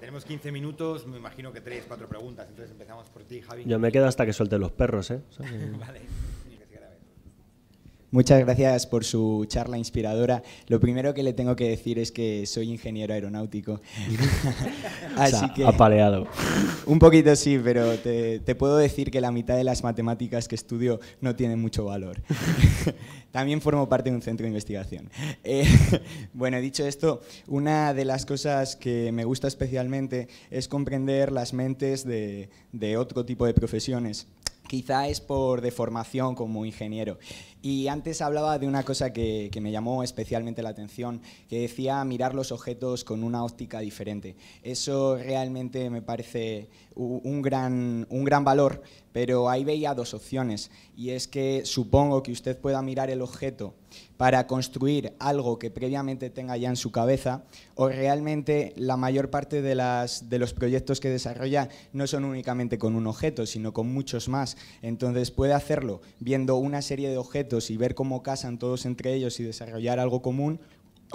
tenemos 15 minutos, me imagino que 3, 4 preguntas, entonces empezamos por ti, Javi. Yo me quedo hasta que suelten los perros, ¿eh? vale. Muchas gracias por su charla inspiradora. Lo primero que le tengo que decir es que soy ingeniero aeronáutico. Así que. Apaleado. Un poquito sí, pero te, puedo decir que la mitad de las matemáticas que estudio no tienen mucho valor. También formo parte de un centro de investigación. Eh, bueno, dicho esto, una de las cosas que me gusta especialmente es comprender las mentes de otro tipo de profesiones quizá es por deformación como ingeniero. Y antes hablaba de una cosa que, que, me llamó especialmente la atención, que decía mirar los objetos con una óptica diferente. Eso realmente me parece un gran, un gran valor, pero ahí veía dos opciones, y es que supongo que usted pueda mirar el objeto para construir algo que previamente tenga ya en su cabeza, o realmente la mayor parte de, las, de los proyectos que desarrolla no son únicamente con un objeto, sino con muchos más. Entonces puede hacerlo viendo una serie de objetos y ver cómo casan todos entre ellos y desarrollar algo común,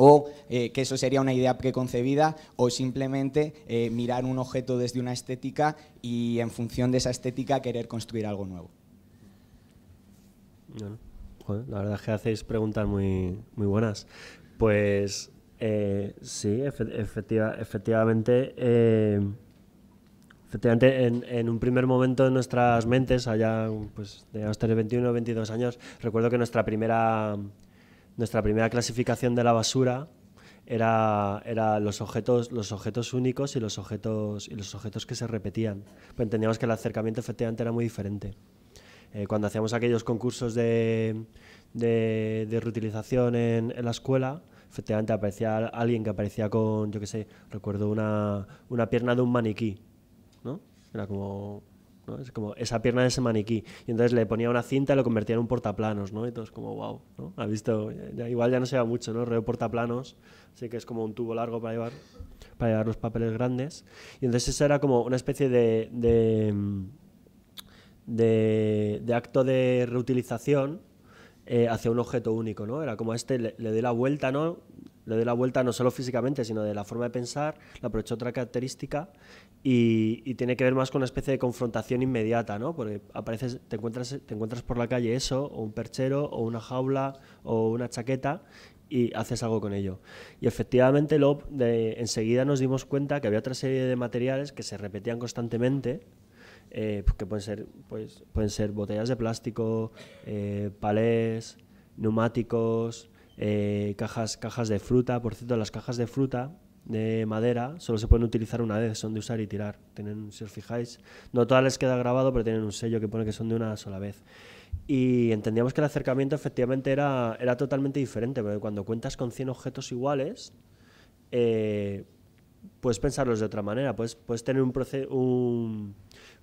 o eh, que eso sería una idea preconcebida, o simplemente eh, mirar un objeto desde una estética y en función de esa estética querer construir algo nuevo. Bueno, la verdad es que hacéis preguntas muy, muy buenas. Pues eh, sí, efectivamente, efectivamente en, un primer momento en nuestras mentes, allá pues, de los 21 o 22 años, recuerdo que nuestra primera nuestra primera clasificación de la basura era, era los objetos los objetos únicos y los objetos y los objetos que se repetían pues entendíamos que el acercamiento efectivamente era muy diferente eh, cuando hacíamos aquellos concursos de, reutilización en, la escuela efectivamente aparecía alguien que aparecía con yo qué sé recuerdo una, pierna de un maniquí no era como es como esa pierna de ese maniquí. Y entonces le ponía una cinta y lo convertía en un portaplanos, ¿no? Y todos como, wow, ¿no? Ha visto, igual ya no se va mucho, ¿no? Reo portaplanos, así que es como un tubo largo para llevar, para llevar los papeles grandes. Y entonces eso era como una especie de, de, de, acto de reutilización eh, hacia un objeto único, ¿no? Era como este, le, doy la vuelta, ¿no? le la vuelta no solo físicamente, sino de la forma de pensar, le aprovecho otra característica y, tiene que ver más con una especie de confrontación inmediata, ¿no? Porque apareces, te encuentras, te encuentras por la calle eso, o un perchero, o una jaula, o una chaqueta, y haces algo con ello. Y efectivamente, Lob, enseguida nos dimos cuenta que había otra serie de materiales que se repetían constantemente, eh, que pueden ser, pues, pueden ser botellas de plástico, eh, palés, neumáticos, eh, cajas, cajas de fruta. Por cierto, las cajas de fruta de madera solo se pueden utilizar una vez, son de usar y tirar. Tienen, si os fijáis, no todas les queda grabado, pero tienen un sello que pone que son de una sola vez. Y entendíamos que el acercamiento efectivamente era, era totalmente diferente, porque cuando cuentas con 100 objetos iguales, eh, puedes pensarlos de otra manera, puedes, puedes tener un, un,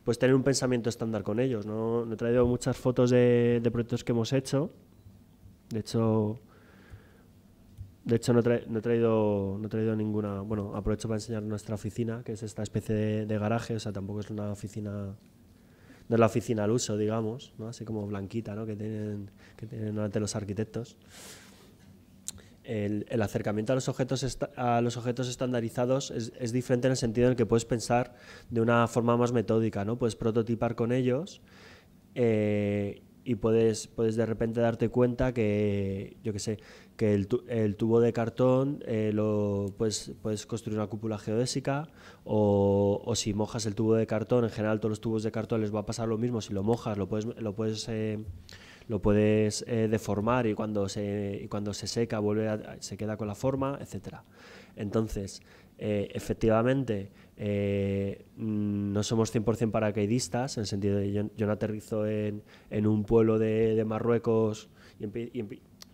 puedes tener un pensamiento estándar con ellos. ¿no? He traído muchas fotos de, de proyectos que hemos hecho. De hecho, de hecho, no, he traído, no traído ninguna. Bueno, aprovecho para enseñar nuestra oficina, que es esta especie de, garaje, o sea, tampoco es una oficina no es la oficina al uso, digamos, ¿no? así como blanquita, ¿no? que tienen que tienen ante los arquitectos. El, acercamiento a los objetos a los objetos estandarizados es, diferente en el sentido en el que puedes pensar de una forma más metódica, ¿no? Puedes prototipar con ellos eh, y puedes, puedes de repente darte cuenta que, yo qué sé, que el, tubo de cartón eh, lo puedes, construir una cúpula geodésica o, si mojas el tubo de cartón, en general todos los tubos de cartón les va a pasar lo mismo, si lo mojas lo puedes, lo puedes, eh, lo puedes eh, deformar y cuando se, cuando se seca vuelve se queda con la forma, etc. Entonces, efectivamente, mm, no somos 100% paracaidistas, en el sentido de yo, yo no aterrizo en, un pueblo de, Marruecos y,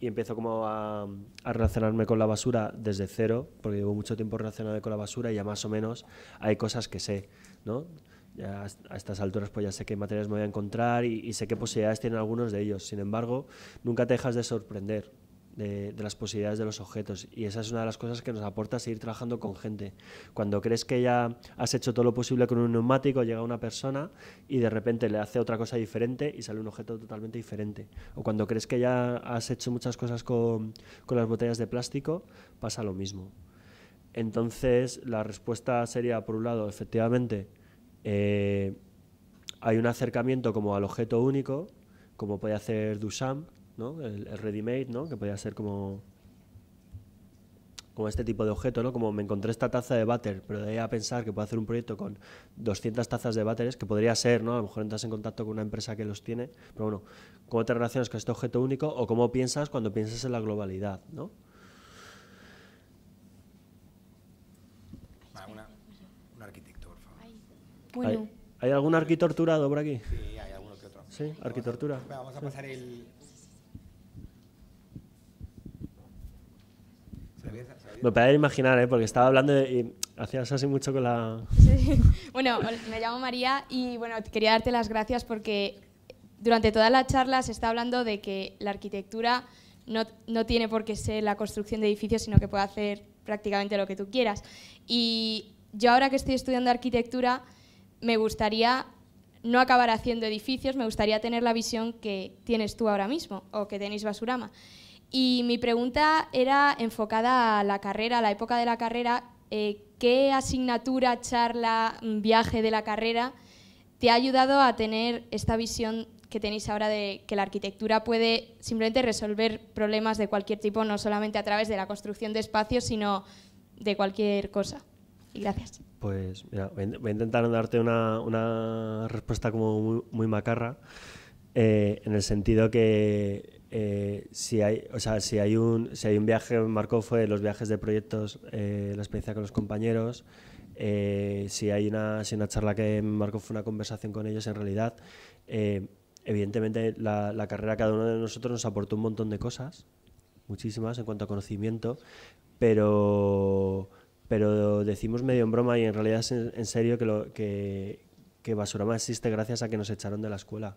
y empiezo como a, relacionarme con la basura desde cero, porque llevo mucho tiempo relacionado con la basura y ya más o menos hay cosas que sé, ¿no? a estas alturas pues ya sé qué materiales me voy a encontrar y, y sé qué posibilidades tienen algunos de ellos. Sin embargo, nunca te dejas de sorprender de, las posibilidades de los objetos. Y esa es una de las cosas que nos aporta seguir trabajando con gente. Cuando crees que ya has hecho todo lo posible con un neumático, llega una persona y de repente le hace otra cosa diferente y sale un objeto totalmente diferente. O cuando crees que ya has hecho muchas cosas con, las botellas de plástico, pasa lo mismo. Entonces, la respuesta sería, por un lado, efectivamente, eh, hay un acercamiento como al objeto único, como puede hacer Duchamp, el, ready-made, ¿no? Que podría ser como como este tipo de objeto, ¿no? Como me encontré esta taza de váter, pero de ahí a pensar que puedo hacer un proyecto con 200 tazas de váteres, que podría ser, ¿no? A lo mejor entras en contacto con una empresa que los tiene, pero bueno, ¿cómo te relacionas con este objeto único o cómo piensas cuando piensas en la globalidad, ¿no? arquitecto, por favor. ¿Hay, algún arquitorturado por aquí? Sí, hay alguno que otro. ¿Sí? ¿Arquitortura? vamos a pasar el... Me podía imaginar, ¿eh? porque estaba hablando y hacías así mucho con la... Bueno, me llamo María y bueno, quería darte las gracias porque durante toda la charla se está hablando de que la arquitectura no, no tiene por qué ser la construcción de edificios, sino que puede hacer prácticamente lo que tú quieras. Y yo ahora que estoy estudiando arquitectura, me gustaría no acabar haciendo edificios, me gustaría tener la visión que tienes tú ahora mismo o que tenéis Basurama. Y mi pregunta era enfocada a la carrera, a la época de la carrera. Eh, ¿Qué asignatura, charla, viaje de la carrera te ha ayudado a tener esta visión que tenéis ahora de que la arquitectura puede simplemente resolver problemas de cualquier tipo, no solamente a través de la construcción de espacios, sino de cualquier cosa? Y gracias. Pues mira, voy a intentar darte una, respuesta como muy, macarra, eh, en el sentido que eh, si hay, o sea, si hay un, si hay un viaje, marcó fue los viajes de proyectos, eh, la experiencia con los compañeros. Eh, si hay una, si una charla que marcó fue una conversación con ellos, en realidad, evidentemente la, carrera carrera cada uno de nosotros nos aportó un montón de cosas, muchísimas en cuanto a conocimiento, pero pero decimos medio en broma y en realidad en, serio que lo que, que Basurama existe gracias a que nos echaron de la escuela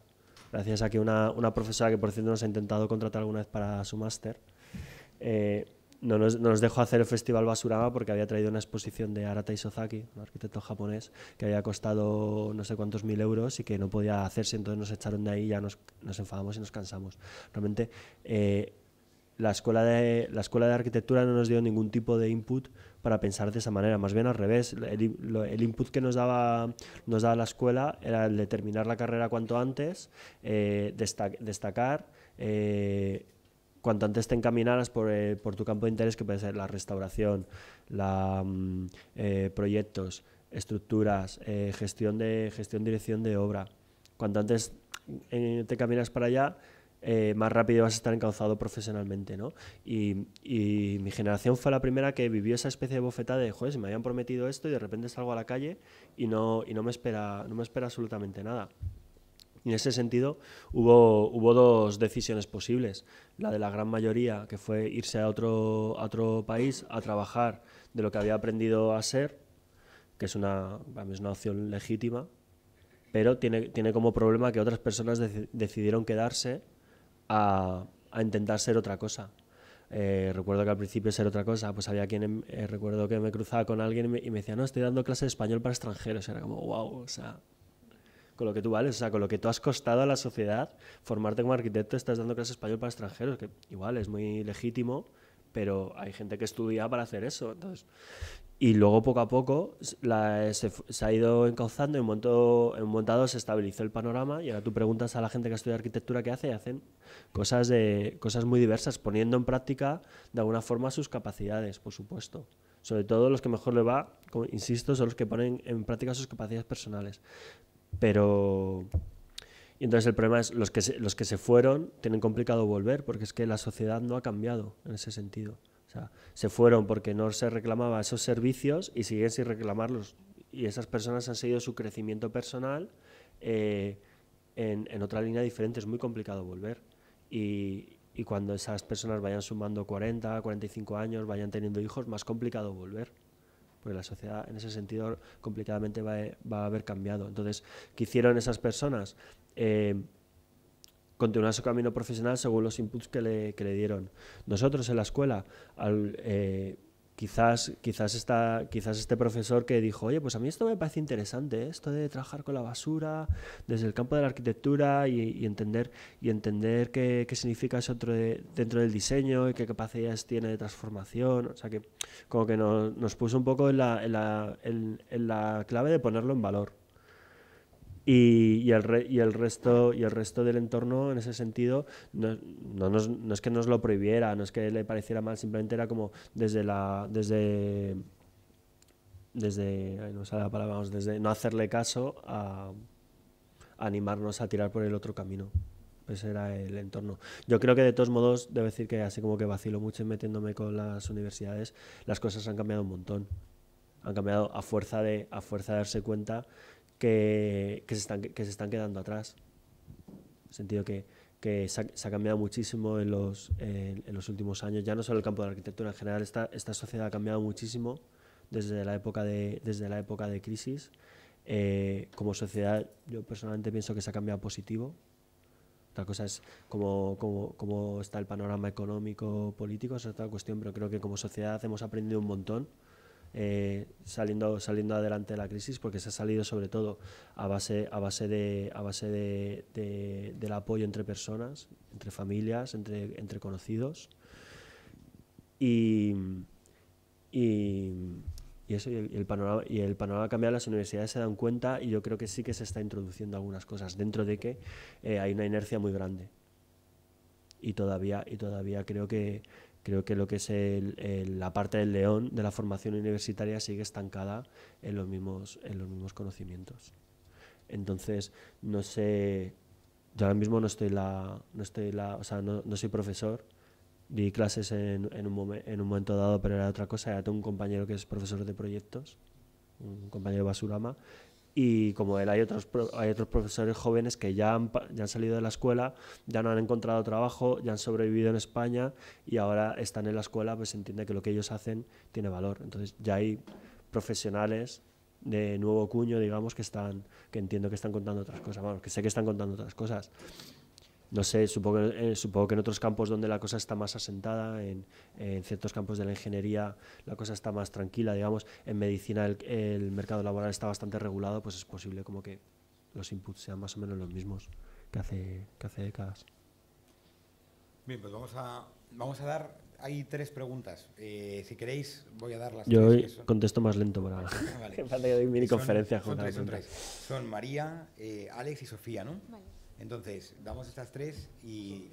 gracias a que una, una profesora que por cierto nos ha intentado contratar alguna vez para su máster, eh, no nos, nos, dejó hacer el Festival Basurama porque había traído una exposición de Arata Isozaki, un arquitecto japonés, que había costado no sé cuántos mil euros y que no podía hacerse, entonces nos echaron de ahí, ya nos, nos enfadamos y nos cansamos. Realmente eh, la escuela, de, la escuela de arquitectura no nos dio ningún tipo de input para pensar de esa manera, más bien al revés. El, input que nos daba, nos la escuela era el de terminar la carrera cuanto antes, eh, destacar, eh, cuanto antes te encaminaras eh, por, tu campo de interés, que puede ser la restauración, la, mm, proyectos, estructuras, gestión, de, gestión, dirección de obra. Cuanto antes te caminas para allá, eh, más rápido vas a estar encauzado profesionalmente, ¿no? Y, mi generación fue la primera que vivió esa especie de bofetada de, joder, si me habían prometido esto y de repente salgo a la calle y no, no, me, espera, no me espera absolutamente nada. en ese sentido hubo, dos decisiones posibles. La de la gran mayoría, que fue irse a otro, país a trabajar de lo que había aprendido a ser, que es una, una opción legítima, pero tiene, como problema que otras personas decidieron quedarse a, intentar ser otra cosa. Eh, recuerdo que al principio ser otra cosa, pues había quien, em, eh, recuerdo que me cruzaba con alguien y me, decía, no, estoy dando clase de español para extranjeros. Era como, wow, o sea, con lo que tú vales, o sea, con lo que tú has costado a la sociedad, formarte como arquitecto, estás dando clase de español para extranjeros, que igual es muy legítimo, pero hay gente que estudia para hacer eso. Entonces, y luego poco a poco eh, se, ha ido encauzando, y en un se estabilizó el panorama y ahora tú preguntas a la gente que estudia arquitectura qué hace y hacen cosas, de, cosas muy diversas, poniendo en práctica de alguna forma sus capacidades, por supuesto. Sobre todo los que mejor le va, insisto, son los que ponen en práctica sus capacidades personales. Pero... Y entonces el problema es que los que se fueron tienen complicado volver porque es que la sociedad no ha cambiado en ese sentido se fueron porque no se reclamaba esos servicios y siguen sin reclamarlos. Y esas personas han seguido su crecimiento personal eh, en, otra línea diferente. Es muy complicado volver. Y, cuando esas personas vayan sumando 40, 45 años, vayan teniendo hijos, más complicado volver. Porque la sociedad en ese sentido complicadamente va, a, haber cambiado. Entonces, ¿qué hicieron esas personas? Eh, continuar su camino profesional según los inputs que le, dieron. Nosotros en la escuela, al, eh, quizás, quizás, quizás este profesor que dijo, oye, pues a mí esto me parece interesante, ¿eh? esto de trabajar con la basura desde el campo de la arquitectura y, entender, y entender qué, significa eso dentro, del diseño y qué capacidades tiene de transformación. O sea que como que nos, puso un poco en la clave de ponerlo en valor. Y, el resto, y el resto del entorno, en ese sentido, no, no, es que nos lo prohibiera, no es que le pareciera mal, simplemente era como desde la. desde. desde. no vamos, desde no hacerle caso a, animarnos a tirar por el otro camino. Ese era el entorno. Yo creo que de todos modos, debo decir que así como que vacilo mucho metiéndome con las universidades, las cosas han cambiado un montón. Han cambiado a fuerza de, a fuerza de darse cuenta que, se, están, que se están quedando atrás. En el sentido que, que se ha, cambiado muchísimo en los, en, los últimos años, ya no solo el campo de la arquitectura, en general esta, esta sociedad ha cambiado muchísimo desde la época de, desde la época de crisis. Eh, como sociedad yo personalmente pienso que se ha cambiado positivo. Otra cosa es cómo, cómo está el panorama económico, político, es otra cuestión, pero creo que como sociedad hemos aprendido un montón. Eh, saliendo, saliendo adelante de la crisis porque se ha salido sobre todo a base, a base, de, a base del apoyo entre personas, entre familias, entre, entre conocidos. Y, y, eso, el, panorama, y el panorama cambia, las universidades se dan cuenta y yo creo que sí que se está introduciendo algunas cosas, dentro de que eh, hay una inercia muy grande. Y todavía, y todavía creo que, creo que lo que es la parte del león de la formación universitaria sigue estancada en los mismos, en los mismos conocimientos. Entonces, no sé, yo ahora mismo no estoy la, no estoy la, o sea, no, soy profesor, di clases en, un en, un momento dado, pero era otra cosa, ya tengo un compañero que es profesor de proyectos, un compañero de Basurama, y como él hay otros, hay otros profesores jóvenes que ya han, ya han salido de la escuela, ya no han encontrado trabajo, ya han sobrevivido en España y ahora están en la escuela, pues entiende que lo que ellos hacen tiene valor. Entonces ya hay profesionales de nuevo cuño, digamos, que están, que entiendo que están contando otras cosas, bueno que sé que están contando otras cosas no sé, supongo, eh, supongo que en otros campos donde la cosa está más asentada, en, ciertos campos de la ingeniería la cosa está más tranquila, digamos, en medicina el, mercado laboral está bastante regulado, pues es posible como que los inputs sean más o menos los mismos que hace, que hace décadas. Bien, pues vamos a, vamos a dar, hay tres preguntas. Eh, si queréis, voy a dar las Yo contesto más lento para vale. mini son, conferencia. Son, son, María, eh, Alex y Sofía, ¿no? Vale. Entonces, damos estas tres y...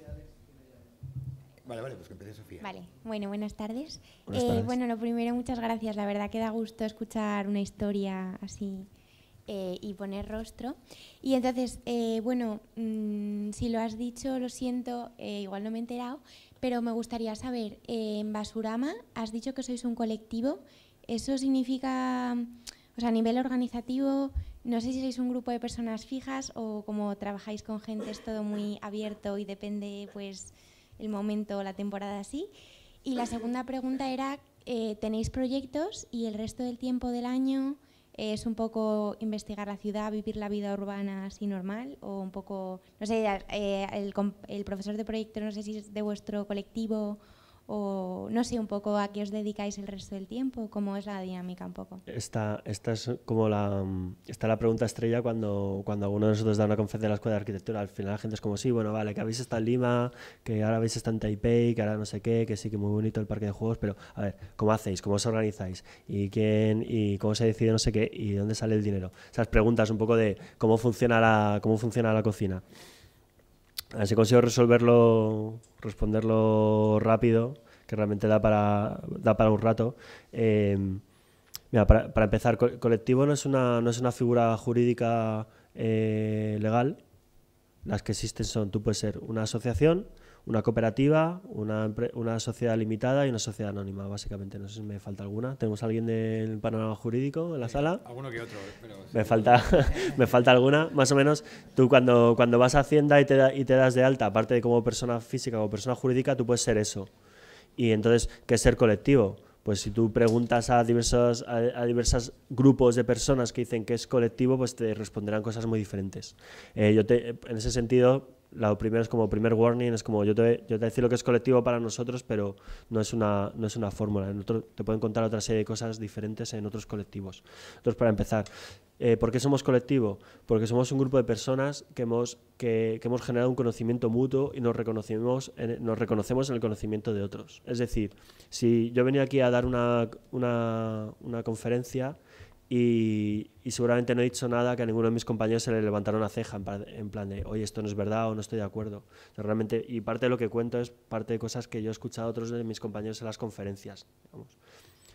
Vale, vale, pues que empiece Sofía. Vale, bueno, buenas tardes. Eh, bueno, lo primero, muchas gracias. La verdad que da gusto escuchar una historia así eh, y poner rostro. Y entonces, eh, bueno, mm, si lo has dicho, lo siento, igual no me he enterado, pero me gustaría saber, en Basurama has dicho que sois un colectivo, ¿eso significa, o sea, a nivel organizativo, no sé si sois un grupo de personas fijas o como trabajáis con gente es todo muy abierto y depende pues el momento o la temporada así. Y la segunda pregunta era, eh, ¿tenéis proyectos y el resto del tiempo del año es un poco investigar la ciudad, vivir la vida urbana así normal o un poco, no sé, eh, el, el, profesor de proyecto, no sé si es de vuestro colectivo o no sé un poco a qué os dedicáis el resto del tiempo, cómo es la dinámica un poco. Esta, esta es como la, mm, está la pregunta estrella cuando, cuando alguno de nosotros da una conferencia en la Escuela de Arquitectura. Al final la gente es como, sí, bueno, vale, que habéis estado en Lima, que ahora habéis estado en Taipei, que ahora no sé qué, que sí, que muy bonito el parque de juegos, pero a ver, ¿cómo hacéis? ¿Cómo os organizáis? ¿Y quién? ¿Y cómo se decide no sé qué? ¿Y dónde sale el dinero? Esas preguntas un poco de cómo funciona la, cómo funciona la cocina. A ver si consigo resolverlo, responderlo rápido, que realmente da para, un rato. Em, para, empezar, colectivo no es, una, no es una figura jurídica eh, legal. Las que existen son, tú puedes ser una asociación, una cooperativa, una, sociedad limitada y una sociedad anónima, básicamente. No sé si me falta alguna. ¿Tenemos alguien del panorama jurídico en la sala? Alguno que otro. me, falta, me falta alguna, más o menos. Tú cuando, cuando vas a Hacienda y te, y te das de alta, aparte de como persona física o persona jurídica, tú puedes ser eso. Y entonces, ¿qué es ser colectivo? Pues si tú preguntas a diversos, grupos de personas que dicen que es colectivo, pues te responderán cosas muy diferentes. Eh, yo en ese sentido, la primera es como primer warning, es como yo te, yo te decir lo que es colectivo para nosotros, pero no es una, no es una fórmula. te pueden contar otra serie de cosas diferentes en otros colectivos. Entonces, para empezar, eh, ¿por qué somos colectivo? Porque somos un grupo de personas que hemos, que, hemos generado un conocimiento mutuo y nos reconocemos, en, nos reconocemos en el conocimiento de otros. Es decir, si yo venía aquí a dar una, una, una conferencia, y, seguramente no he dicho nada que a ninguno de mis compañeros se le levantaron una ceja en, plan de, oye, esto no es verdad o no estoy de acuerdo. y parte de lo que cuento es parte de cosas que yo he escuchado a otros de mis compañeros en las conferencias.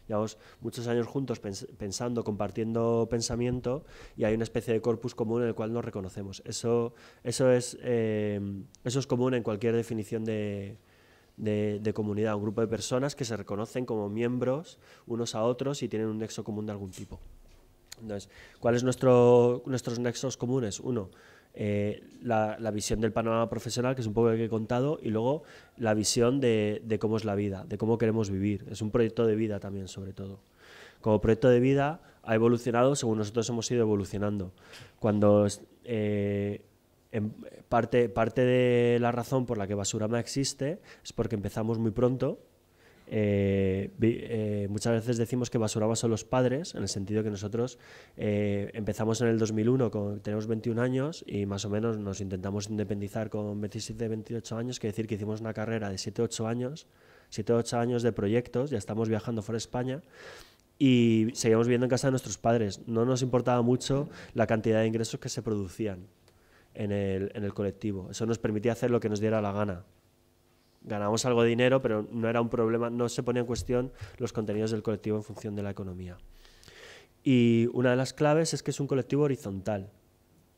Llevamos muchos años juntos pensando, compartiendo pensamiento y hay una especie de corpus común en el cual nos reconocemos. Eso, eso, es, eh, eso es común en cualquier definición de, de, comunidad, un grupo de personas que se reconocen como miembros unos a otros y tienen un nexo común de algún tipo. Entonces, ¿cuáles son nuestros nexos comunes? Uno, eh, la, la, visión del panorama profesional, que es un poco lo que he contado, y luego la visión de, de, cómo es la vida, de cómo queremos vivir. Es un proyecto de vida también, sobre todo. Como proyecto de vida ha evolucionado según nosotros hemos ido evolucionando. Cuando eh, parte, parte de la razón por la que Basurama existe es porque empezamos muy pronto eh, eh, muchas veces decimos que basuraba son los padres, en el sentido que nosotros eh, empezamos en el 2001, con, tenemos 21 años y más o menos nos intentamos independizar con 27, 28 años, que decir que hicimos una carrera de 7, 8 años, 7, 8 años de proyectos, ya estamos viajando fuera de España y seguíamos viviendo en casa de nuestros padres. No nos importaba mucho la cantidad de ingresos que se producían en el colectivo. Eso nos permitía hacer lo que nos diera la gana ganamos algo de dinero, pero no era un problema, no se ponía en cuestión los contenidos del colectivo en función de la economía. Y una de las claves es que es un colectivo horizontal.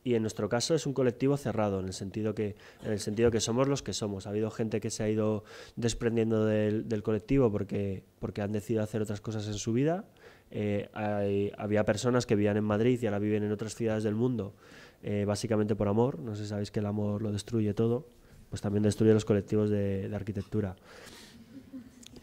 Y en nuestro caso es un colectivo cerrado, en el sentido que, en el sentido que somos los que somos. Ha habido gente que se ha ido desprendiendo del, colectivo porque, porque han decidido hacer otras cosas en su vida. Eh, había personas que vivían en Madrid y ahora viven en otras ciudades del mundo, eh, básicamente por amor. No sé si sabéis que el amor lo destruye todo pues también destruye los colectivos de, arquitectura.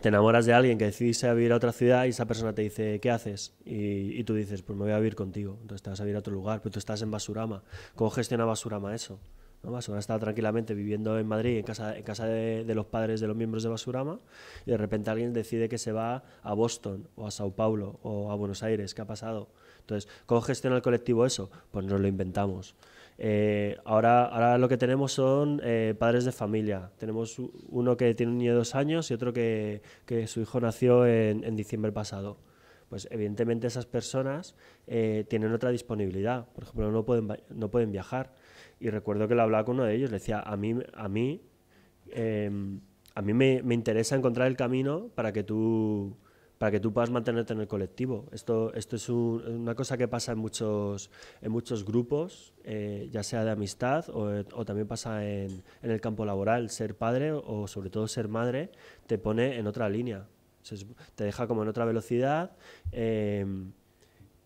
Te enamoras de alguien que decide a vivir a otra ciudad y esa persona te dice, ¿qué haces? Y, tú dices, pues me voy a vivir contigo. Entonces te vas a vivir a otro lugar, pero tú estás en Basurama. ¿Cómo gestiona Basurama eso? ¿No? Basurama está tranquilamente viviendo en Madrid, en casa, de, de, los padres de los miembros de Basurama, y de repente alguien decide que se va a Boston o a Sao Paulo o a Buenos Aires. ¿Qué ha pasado? Entonces, ¿cómo gestiona el colectivo eso? Pues nos lo inventamos. Eh, ahora, ahora lo que tenemos son eh, padres de familia. Tenemos uno que tiene un niño de dos años y otro que, su hijo nació en, diciembre pasado. Pues evidentemente esas personas eh, tienen otra disponibilidad. Por ejemplo, no pueden, no pueden viajar. Y recuerdo que lo hablaba con uno de ellos. Le decía, a mí, a mí, em, a mí me, me interesa encontrar el camino para que tú para que tú puedas mantenerte en el colectivo. Esto, esto es una cosa que pasa en muchos, en muchos grupos, eh, ya sea de amistad o, también pasa en, el campo laboral. Ser padre o sobre todo ser madre te pone en otra línea, te deja como en otra velocidad. Em,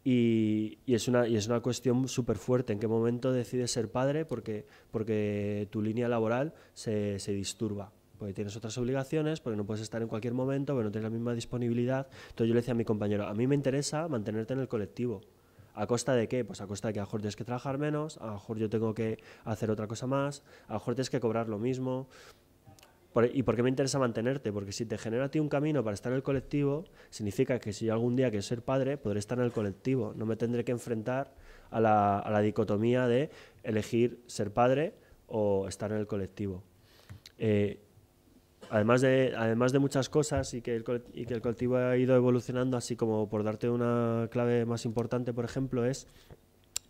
y, es una, cuestión súper fuerte en qué momento decides ser padre porque, porque tu línea laboral se, se disturba porque tienes otras obligaciones, porque no puedes estar en cualquier momento, porque no tienes la misma disponibilidad. Entonces yo le decía a mi compañero, a mí me interesa mantenerte en el colectivo. ¿A costa de qué? Pues a costa de que a lo mejor tienes que trabajar menos, a lo mejor yo tengo que hacer otra cosa más, a lo mejor tienes que cobrar lo mismo. E-, ¿Y por qué me interesa mantenerte? Porque si te genera a ti un camino para estar en el colectivo, significa que si yo algún día quiero ser padre, podré estar en el colectivo. No me tendré que enfrentar a la, dicotomía de elegir ser padre o estar en el colectivo. Eh, además de, además de muchas cosas y que, el, y que el colectivo ha ido evolucionando, así como por darte una clave más importante, por ejemplo, es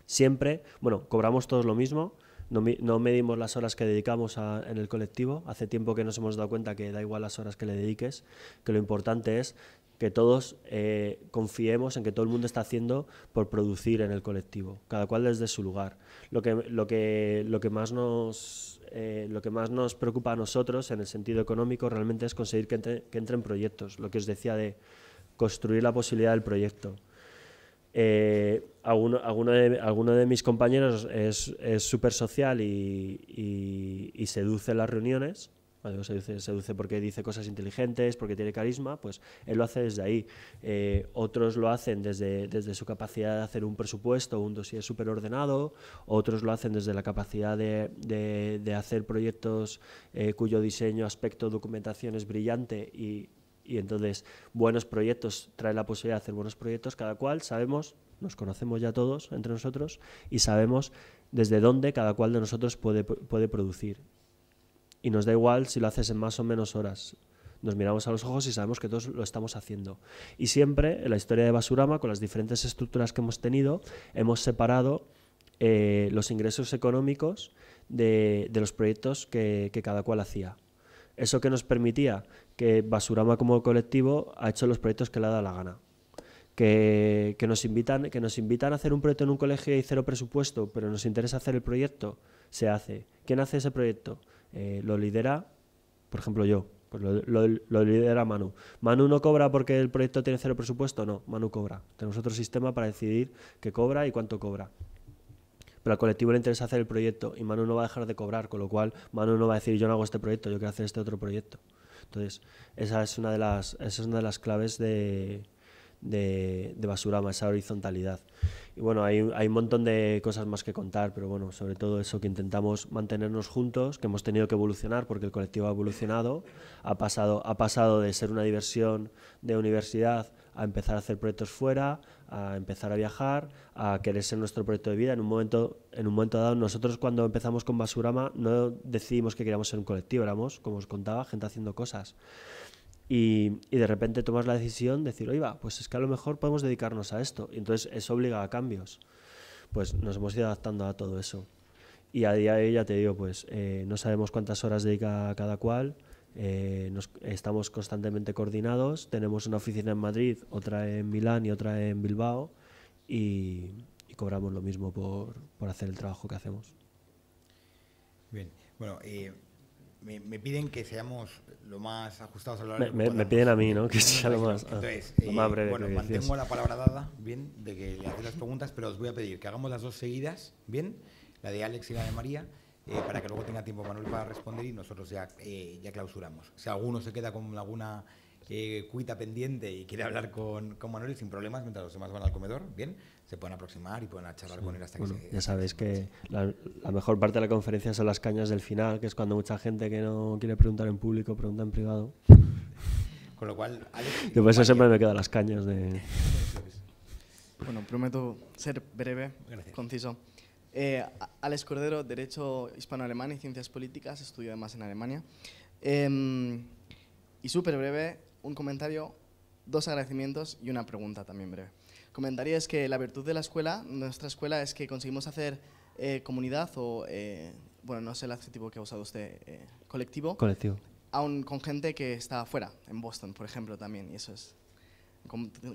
siempre, bueno, cobramos todos lo mismo, no, no medimos las horas que dedicamos en el colectivo, hace tiempo que nos hemos dado cuenta que da igual las horas que le dediques, que lo importante es que todos eh, confiemos en que todo el mundo está haciendo por producir en el colectivo, cada cual desde su lugar lo que, lo que, lo que más nos eh, lo que más nos preocupa a nosotros en el sentido económico realmente es conseguir que, entren proyectos, lo que os decía de construir la posibilidad del proyecto. Eh, alguno, de, mis compañeros es súper social y seduce las reuniones se seduce, porque dice cosas inteligentes, porque tiene carisma, pues él lo hace desde ahí. Eh, otros lo hacen desde, desde su capacidad de hacer un presupuesto, un dossier súper ordenado, otros lo hacen desde la capacidad de, hacer proyectos eh, cuyo diseño, aspecto, documentación es brillante y, entonces buenos proyectos trae la posibilidad de hacer buenos proyectos, cada cual sabemos, nos conocemos ya todos entre nosotros y sabemos desde dónde cada cual de nosotros puede producir y nos da igual si lo haces en más o menos horas. Nos miramos a los ojos y sabemos que todos lo estamos haciendo. Y siempre en la historia de Basurama, con las diferentes estructuras que hemos tenido, hemos separado eh, los ingresos económicos de, los proyectos que, cada cual hacía. Eso que nos permitía que Basurama como colectivo ha hecho los proyectos que le ha dado la gana. Que, nos invitan, que nos invitan a hacer un proyecto en un colegio y cero presupuesto, pero nos interesa hacer el proyecto se hace. ¿Quién hace ese proyecto? Eh, lo lidera, por ejemplo, yo. Pues lo, lidera Manu. ¿Manu no cobra porque el proyecto tiene cero presupuesto? No, Manu cobra. Tenemos otro sistema para decidir qué cobra y cuánto cobra. Pero al colectivo le interesa hacer el proyecto y Manu no va a dejar de cobrar, con lo cual Manu no va a decir yo no hago este proyecto, yo quiero hacer este otro proyecto. Entonces, esa es una de las, esa es una de las claves de, de, Basurama, esa horizontalidad. Y bueno, hay, un montón de cosas más que contar, pero bueno, sobre todo eso que intentamos mantenernos juntos, que hemos tenido que evolucionar porque el colectivo ha evolucionado, ha pasado, ha pasado de ser una diversión de universidad a empezar a hacer proyectos fuera, a empezar a viajar, a querer ser nuestro proyecto de vida. En un momento, en un momento dado, nosotros cuando empezamos con Basurama no decidimos que queríamos ser un colectivo, éramos, como os contaba, gente haciendo cosas. Y, de repente tomas la decisión de decir, oiga, pues es que a lo mejor podemos dedicarnos a esto. Y entonces eso obliga a cambios. Pues nos hemos ido adaptando a todo eso. Y a día de hoy, ya te digo, pues eh, no sabemos cuántas horas dedica cada cual. Eh, nos, estamos constantemente coordinados. Tenemos una oficina en Madrid, otra en Milán y otra en Bilbao. Y, cobramos lo mismo por, hacer el trabajo que hacemos. Bien, bueno, eh, me, piden que seamos lo más ajustados a lo largo me, piden a mí, ¿no? Que sea lo más, ah, eh, breve. Bueno, mantengo la palabra dada, bien, de que le hacéis las preguntas, pero os voy a pedir que hagamos las dos seguidas, bien, la de Alex y la de María, eh, para que luego tenga tiempo Manuel para responder y nosotros ya, eh, ya clausuramos. Si alguno se queda con alguna que cuita pendiente y quiere hablar con, con, Manuel sin problemas mientras los demás van al comedor, bien, se pueden aproximar y pueden charlar con él hasta que se, Ya sabéis que la, mejor parte de la conferencia son las cañas del final, que es cuando mucha gente que no quiere preguntar en público pregunta en privado. Con lo cual, Yo por eso siempre me quedan las cañas de. Bueno, prometo ser breve, conciso. Eh, Alex Cordero, Derecho Hispano-Alemán y Ciencias Políticas, estudio además en Alemania. Em, y súper breve, un comentario, dos agradecimientos y una pregunta también breve. Comentaría es que la virtud de la escuela, nuestra escuela, es que conseguimos hacer eh, comunidad o, eh, bueno, no sé el adjetivo que ha usado usted, eh, colectivo. Colectivo. Aún con gente que está afuera, en Boston, por ejemplo, también, y eso es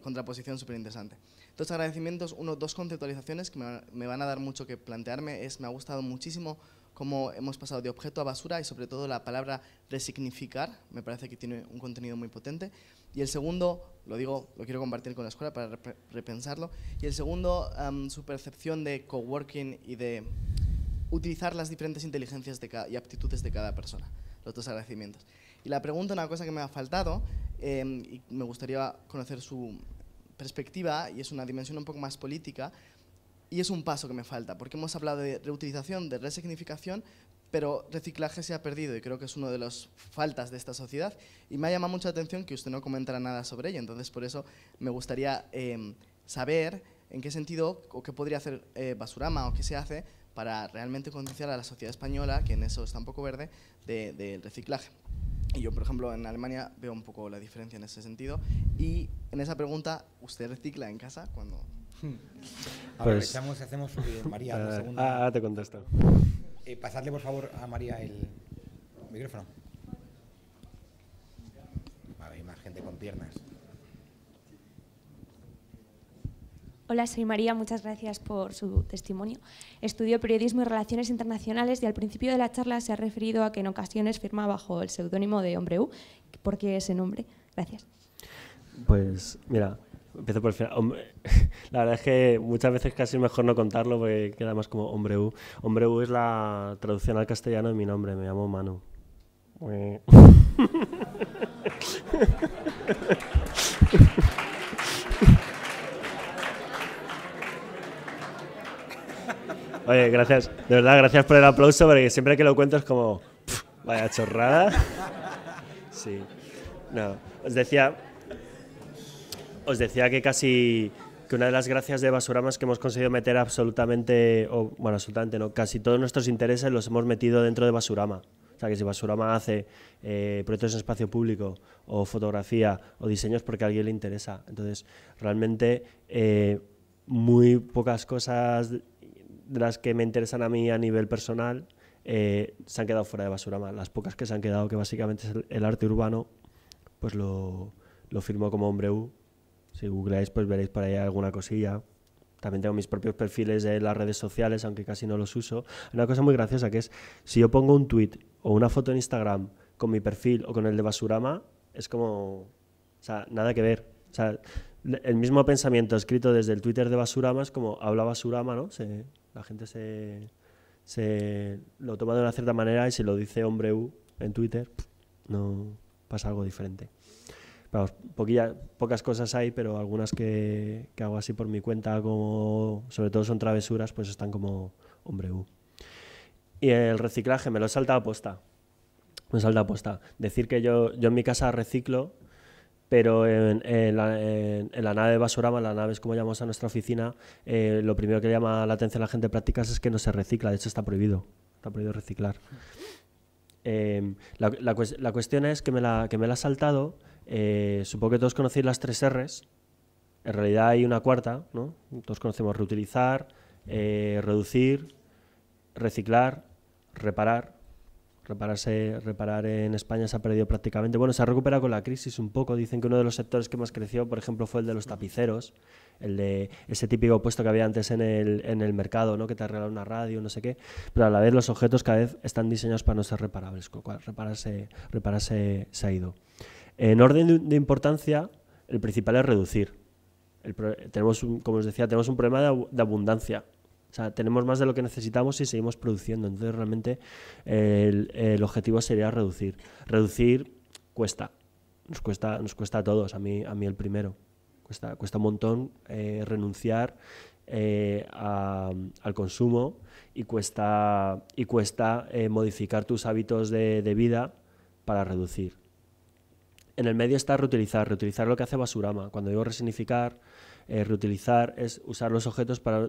contraposición súper interesante. Dos agradecimientos, uno, dos conceptualizaciones que me, van a dar mucho que plantearme, es me ha gustado muchísimo cómo hemos pasado de objeto a basura y sobre todo la palabra resignificar, me parece que tiene un contenido muy potente. Y el segundo, lo digo, lo quiero compartir con la escuela para repensarlo. Y el segundo, su percepción de coworking y de utilizar las diferentes inteligencias de y aptitudes de cada persona. Los dos agradecimientos. Y la pregunta, una cosa que me ha faltado, em, y me gustaría conocer su perspectiva, y es una dimensión un poco más política, y es un paso que me falta, porque hemos hablado de reutilización, de resignificación, pero reciclaje se ha perdido y creo que es una de las faltas de esta sociedad. Y me ha llamado mucha atención que usted no comentara nada sobre ello, entonces por eso me gustaría em, saber en qué sentido o qué podría hacer eh, Basurama o qué se hace para realmente concienciar a la sociedad española, que en eso está un poco verde, del reciclaje. Y yo, por ejemplo, en Alemania veo un poco la diferencia en ese sentido. Y en esa pregunta, ¿usted recicla en casa cuando Hmm. Pues, Aprovechamos y hacemos subir. María la segunda. Ah, ah te contesto. Eh, pasadle por favor a María el micrófono. a más gente con piernas. Hola, soy María, muchas gracias por su testimonio. Estudio periodismo y relaciones internacionales y al principio de la charla se ha referido a que en ocasiones firma bajo el seudónimo de Hombre U. ¿Por qué ese nombre? Gracias. Pues mira, Empiezo por el final. la verdad es que muchas veces casi es mejor no contarlo porque queda más como Hombre U. Hombre U es la traducción al castellano de mi nombre, me llamo Manu. Oye, gracias. De verdad, gracias por el aplauso, porque siempre que lo cuento es como, vaya chorrada. Sí. No, os decía, os decía que casi que una de las gracias de Basurama es que hemos conseguido meter absolutamente, bueno, absolutamente no, casi todos nuestros intereses los hemos metido dentro de Basurama. O sea, que si Basurama hace eh, proyectos en espacio público o fotografía o diseños porque a alguien le interesa. Entonces, realmente eh, muy pocas cosas de las que me interesan a mí a nivel personal eh, se han quedado fuera de Basurama. Las pocas que se han quedado, que básicamente es el, arte urbano, pues lo, lo firmó como hombre U si googleáis, pues veréis por ahí alguna cosilla. También tengo mis propios perfiles de las redes sociales, aunque casi no los uso. Una cosa muy graciosa que es, si yo pongo un tweet o una foto en Instagram con mi perfil o con el de Basurama, es como, o sea, nada que ver. O sea, el mismo pensamiento escrito desde el Twitter de Basurama es como habla Basurama, ¿no? la gente se, se lo toma de una cierta manera y si lo dice hombre U en Twitter, no pasa algo diferente pocas cosas hay, pero algunas que, hago así por mi cuenta, como sobre todo son travesuras, pues están como hombre U. Uh. Y el reciclaje me lo salta a posta. Me salta a posta. Decir que yo, yo en mi casa reciclo, pero en, la, nave de Basurama, la nave es como llamamos a nuestra oficina, eh, lo primero que llama la atención a la gente de prácticas es que no se recicla, de hecho está prohibido, está prohibido reciclar. Mm. Eh, la, cuestión es que me la, que me la ha saltado eh, supongo que todos conocéis las tres R's. En realidad hay una cuarta, ¿no? Todos conocemos reutilizar, eh, reducir, reciclar, reparar. Repararse, reparar en España se ha perdido prácticamente. Bueno, se ha recuperado con la crisis un poco. Dicen que uno de los sectores que más creció, por ejemplo, fue el de los tapiceros, el de ese típico puesto que había antes en el, mercado, ¿no? que te arreglaba una radio, no sé qué. Pero a la vez los objetos cada vez están diseñados para no ser reparables, repararse, repararse se ha ido. En orden de importancia, el principal es reducir. tenemos, como os decía, tenemos un problema de, abundancia. O sea, tenemos más de lo que necesitamos y seguimos produciendo. Entonces, realmente, el, objetivo sería reducir. Reducir cuesta. Nos cuesta, nos cuesta a todos, a mí, a mí el primero. Cuesta, cuesta un montón eh, renunciar eh, al consumo y cuesta, y cuesta eh, modificar tus hábitos de vida para reducir. En el medio está reutilizar. Reutilizar lo que hace Basurama. Cuando digo resignificar, eh, reutilizar es usar los objetos para,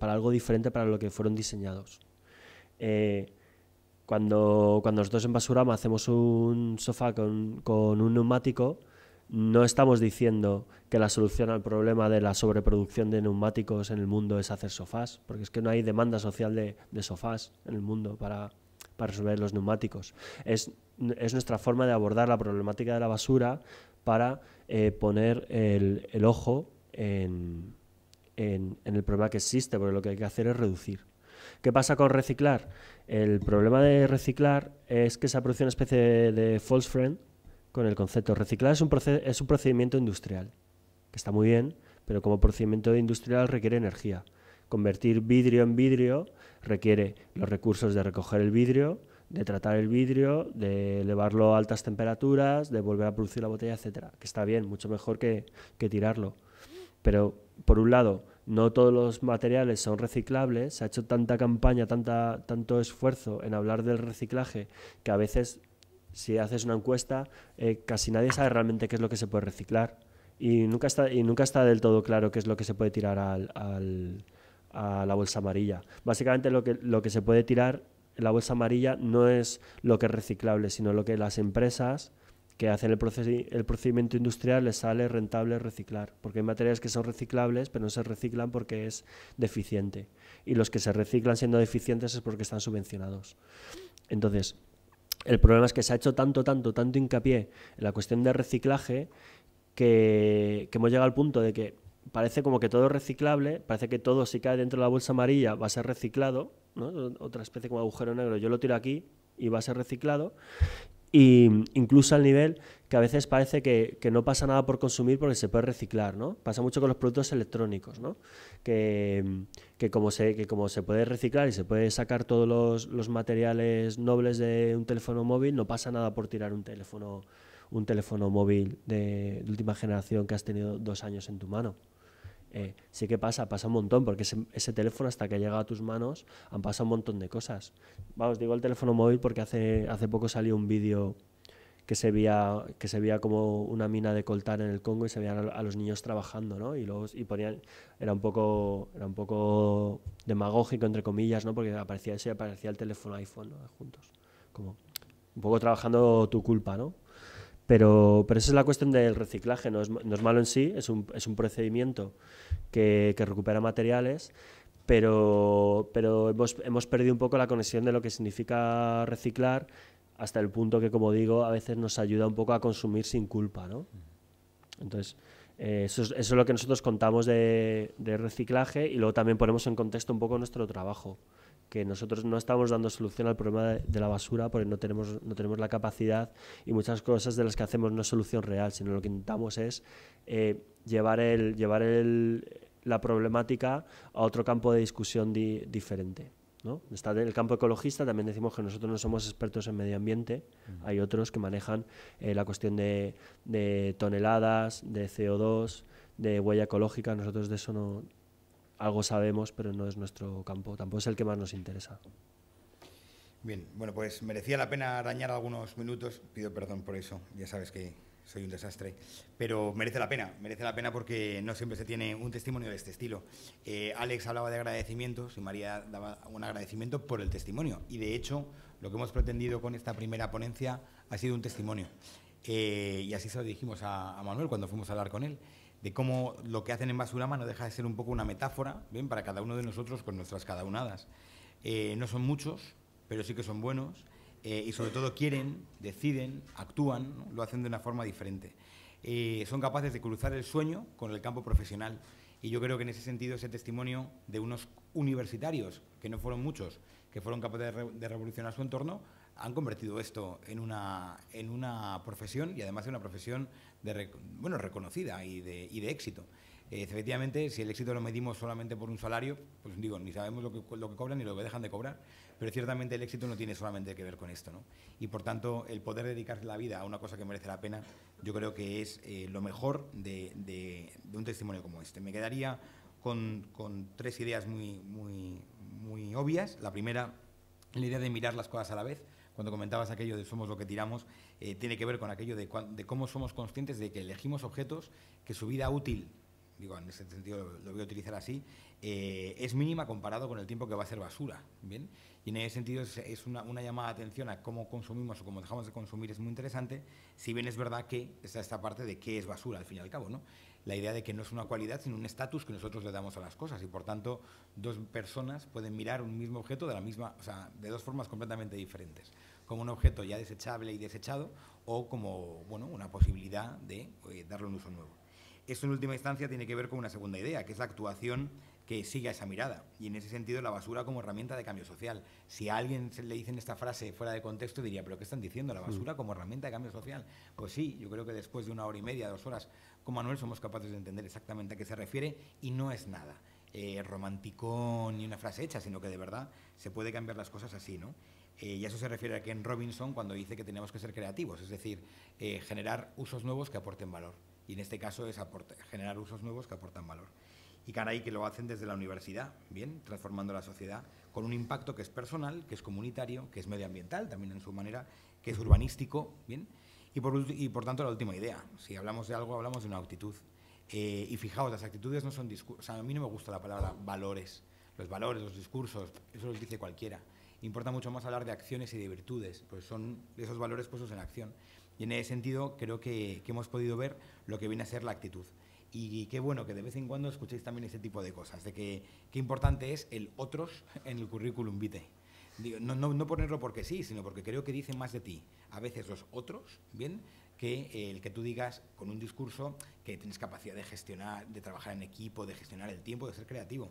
algo diferente para lo que fueron diseñados. Eh, cuando, nosotros en Basurama hacemos un sofá con, un neumático, no estamos diciendo que la solución al problema de la sobreproducción de neumáticos en el mundo es hacer sofás, porque es que no hay demanda social de sofás en el mundo para, para resolver los neumáticos. Es, nuestra forma de abordar la problemática de la basura para eh, poner el, ojo en, el problema que existe, porque lo que hay que hacer es reducir. ¿Qué pasa con reciclar? El problema de reciclar es que se ha una especie de, false friend con el concepto. Reciclar es un, es un procedimiento industrial, que está muy bien, pero como procedimiento industrial requiere energía. Convertir vidrio en vidrio requiere los recursos de recoger el vidrio, de tratar el vidrio, de elevarlo a altas temperaturas, de volver a producir la botella, etcétera. Que está bien, mucho mejor que, tirarlo. Pero, por un lado, no todos los materiales son reciclables. Se ha hecho tanta campaña, tanta, tanto esfuerzo en hablar del reciclaje que a veces, si haces una encuesta, eh, casi nadie sabe realmente qué es lo que se puede reciclar. Y nunca está, y nunca está del todo claro qué es lo que se puede tirar al a la bolsa amarilla. Básicamente lo que, lo que se puede tirar en la bolsa amarilla no es lo que es reciclable, sino lo que las empresas que hacen el, el procedimiento industrial les sale rentable reciclar, porque hay materiales que son reciclables, pero no se reciclan porque es deficiente. Y los que se reciclan siendo deficientes es porque están subvencionados. Entonces, el problema es que se ha hecho tanto, tanto, tanto hincapié en la cuestión de reciclaje que hemos llegado al punto de que parece como que todo es reciclable, parece que todo si cae dentro de la bolsa amarilla va a ser reciclado, otra especie como agujero negro, yo lo tiro aquí y va a ser reciclado, y incluso al nivel que a veces parece que, no pasa nada por consumir porque se puede reciclar, ¿no? Pasa mucho con los productos electrónicos, Que, como, se, que como se puede reciclar y se puede sacar todos los, materiales nobles de un teléfono móvil, no pasa nada por tirar un teléfono, un teléfono móvil de última generación que has tenido dos años en tu mano. Eh, sí qué pasa, pasa un montón, porque ese, teléfono hasta que llega a tus manos han pasado un montón de cosas. Vamos, digo el teléfono móvil porque hace, poco salió un vídeo que se veía que se veía como una mina de coltar en el Congo y se veían a, los niños trabajando, ¿no? Y luego y ponían era un poco era un poco demagógico entre comillas, ¿no? Porque aparecía ese aparecía el teléfono iPhone ¿no? juntos, como un poco trabajando tu culpa, ¿no? Pero, pero esa es la cuestión del reciclaje, no es, malo en sí, es un, es un procedimiento que, recupera materiales, pero, hemos, hemos perdido un poco la conexión de lo que significa reciclar hasta el punto que, como digo, a veces nos ayuda un poco a consumir sin culpa. ¿no? Entonces, eh, eso, es, lo que nosotros contamos de, reciclaje y luego también ponemos en contexto un poco nuestro trabajo que nosotros no estamos dando solución al problema de, la basura porque no tenemos, no tenemos la capacidad y muchas cosas de las que hacemos no es solución real, sino lo que intentamos es eh, llevar, el, llevar el, la problemática a otro campo de discusión diferente. ¿no? Está en el campo ecologista, también decimos que nosotros no somos expertos en medio ambiente, hay otros que manejan eh, la cuestión de, de toneladas, de CO2, de huella ecológica, nosotros de eso no, algo sabemos, pero no es nuestro campo, tampoco es el que más nos interesa. Bien, bueno, pues merecía la pena arañar algunos minutos, pido perdón por eso, ya sabes que soy un desastre, pero merece la pena, merece la pena porque no siempre se tiene un testimonio de este estilo. Eh, Alex hablaba de agradecimientos y María daba un agradecimiento por el testimonio y de hecho lo que hemos pretendido con esta primera ponencia ha sido un testimonio. Eh, y así se lo dijimos a, a Manuel cuando fuimos a hablar con él de cómo lo que hacen en Basurama no deja de ser un poco una metáfora, bien, para cada uno de nosotros con nuestras cadaunadas. Eh, no son muchos, pero sí que son buenos eh, y sobre todo quieren, deciden, actúan, lo hacen de una forma diferente. Eh, son capaces de cruzar el sueño con el campo profesional y yo creo que en ese sentido ese testimonio de unos universitarios, que no fueron muchos, que fueron capaces de revolucionar su entorno, han convertido esto en una, en una profesión y además en una profesión de, bueno, reconocida y de, y de éxito. Eh, efectivamente, si el éxito lo medimos solamente por un salario, pues digo, ni sabemos lo que, lo que cobran ni lo que dejan de cobrar, pero ciertamente el éxito no tiene solamente que ver con esto, ¿no? Y por tanto, el poder dedicarse la vida a una cosa que merece la pena, yo creo que es eh, lo mejor de, de, de, un testimonio como este. Me quedaría con, con tres ideas muy, muy, muy obvias. La primera, la idea de mirar las cosas a la vez cuando comentabas aquello de somos lo que tiramos, eh, tiene que ver con aquello de, cómo somos conscientes de que elegimos objetos que su vida útil, digo, en ese sentido lo, voy a utilizar así, eh, es mínima comparado con el tiempo que va a ser basura, ¿bien? Y en ese sentido es, una, llamada de atención a cómo consumimos o cómo dejamos de consumir es muy interesante, si bien es verdad que está esta parte de qué es basura al fin y al cabo, ¿no? La idea de que no es una cualidad, sino un estatus que nosotros le damos a las cosas y por tanto dos personas pueden mirar un mismo objeto de la misma, o sea, de dos formas completamente diferentes como un objeto ya desechable y desechado o como bueno, una posibilidad de eh, darle un uso nuevo. Esto en última instancia tiene que ver con una segunda idea, que es la actuación que sigue a esa mirada. Y en ese sentido, la basura como herramienta de cambio social. Si a alguien le dicen esta frase fuera de contexto, diría, ¿pero qué están diciendo? La basura como herramienta de cambio social. Pues sí, yo creo que después de una hora y media, dos horas, con Manuel somos capaces de entender exactamente a qué se refiere y no es nada eh, ni una frase hecha, sino que de verdad se puede cambiar las cosas así, ¿no? Eh, y eso se refiere a Ken Robinson cuando dice que tenemos que ser creativos, es decir, eh, generar usos nuevos que aporten valor. Y en este caso es generar usos nuevos que aportan valor. Y caray, que lo hacen desde la universidad, bien, transformando la sociedad, con un impacto que es personal, que es comunitario, que es medioambiental también en su manera, que es urbanístico, bien. Y por, tanto, la última idea, si hablamos de algo, hablamos de una actitud. Eh, y fijaos, las actitudes no son discursos, a mí no me gusta la palabra valores, los valores, los discursos, eso los dice cualquiera importa mucho más hablar de acciones y de virtudes, pues son esos valores puestos en acción. Y en ese sentido creo que, hemos podido ver lo que viene a ser la actitud. Y qué bueno que de vez en cuando escuchéis también ese tipo de cosas, de que qué importante es el otros en el currículum vitae. no, no, ponerlo porque sí, sino porque creo que dicen más de ti. A veces los otros, ¿bien? Que el que tú digas con un discurso que tienes capacidad de gestionar, de trabajar en equipo, de gestionar el tiempo, de ser creativo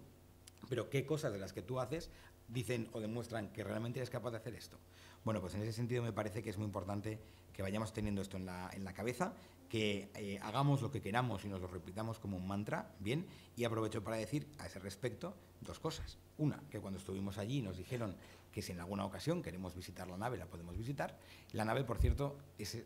pero qué cosas de las que tú haces dicen o demuestran que realmente eres capaz de hacer esto. Bueno, pues en ese sentido me parece que es muy importante que vayamos teniendo esto en la, cabeza, que eh, hagamos lo que queramos y nos lo repitamos como un mantra, bien, y aprovecho para decir a ese respecto dos cosas. Una, que cuando estuvimos allí nos dijeron que si en alguna ocasión queremos visitar la nave, la podemos visitar. La nave, por cierto,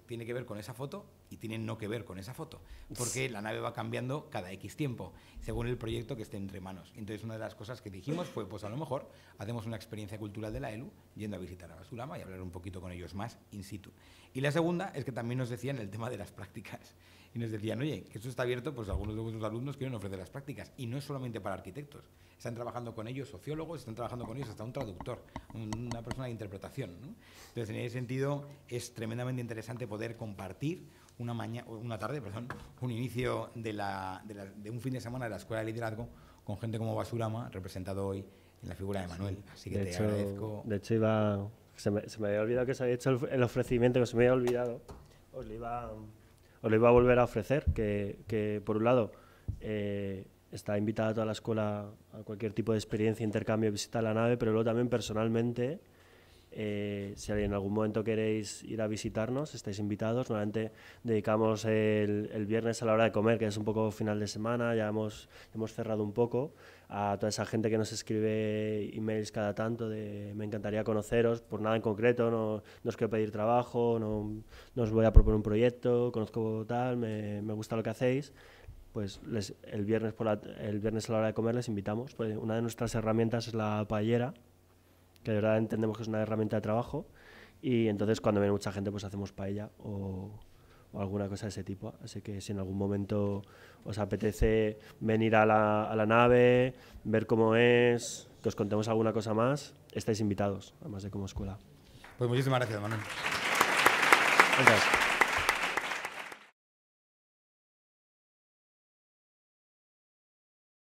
tiene que ver con esa foto y tiene no que ver con esa foto, porque la nave va cambiando cada X tiempo, según el proyecto que esté entre manos. Entonces, una de las cosas que dijimos fue, pues a lo mejor hacemos una experiencia cultural de la ELU yendo a visitar a Basulama y hablar un poquito con ellos más in situ. Y la segunda es que también nos decían el tema de las prácticas. Y nos decían, oye, que esto está abierto, pues algunos de nuestros alumnos quieren ofrecer las prácticas. Y no es solamente para arquitectos. Están trabajando con ellos sociólogos, están trabajando con ellos hasta un traductor, una persona de interpretación. Entonces, en ese sentido, es tremendamente interesante poder compartir una, mañana, una tarde, perdón, un inicio de, la, de, un fin de semana de la Escuela de Liderazgo con gente como Basurama, representado hoy en la figura de Manuel. Así que de te hecho, agradezco. De hecho, iba se me, se me, había olvidado que se había hecho el, ofrecimiento, que se me había olvidado. Os lo iba, a volver a ofrecer, que, por un lado eh, está invitada toda la escuela a cualquier tipo de experiencia, intercambio, visita a la nave, pero luego también personalmente, eh, si en algún momento queréis ir a visitarnos, estáis invitados. Normalmente dedicamos el, el, viernes a la hora de comer, que es un poco final de semana, ya hemos, hemos cerrado un poco a toda esa gente que nos escribe emails cada tanto de me encantaría conoceros, por nada en concreto, no, os quiero pedir trabajo, no, os voy a proponer un proyecto, conozco tal, me, me gusta lo que hacéis pues el, viernes por la, el viernes a la hora de comer les invitamos. Pues una de nuestras herramientas es la paellera, que de verdad entendemos que es una herramienta de trabajo. Y entonces cuando viene mucha gente pues hacemos paella o, o alguna cosa de ese tipo. Así que si en algún momento os apetece venir a la, nave, ver cómo es, que os contemos alguna cosa más, estáis invitados, además de como escuela. Pues muchísimas gracias, Manuel. Gracias.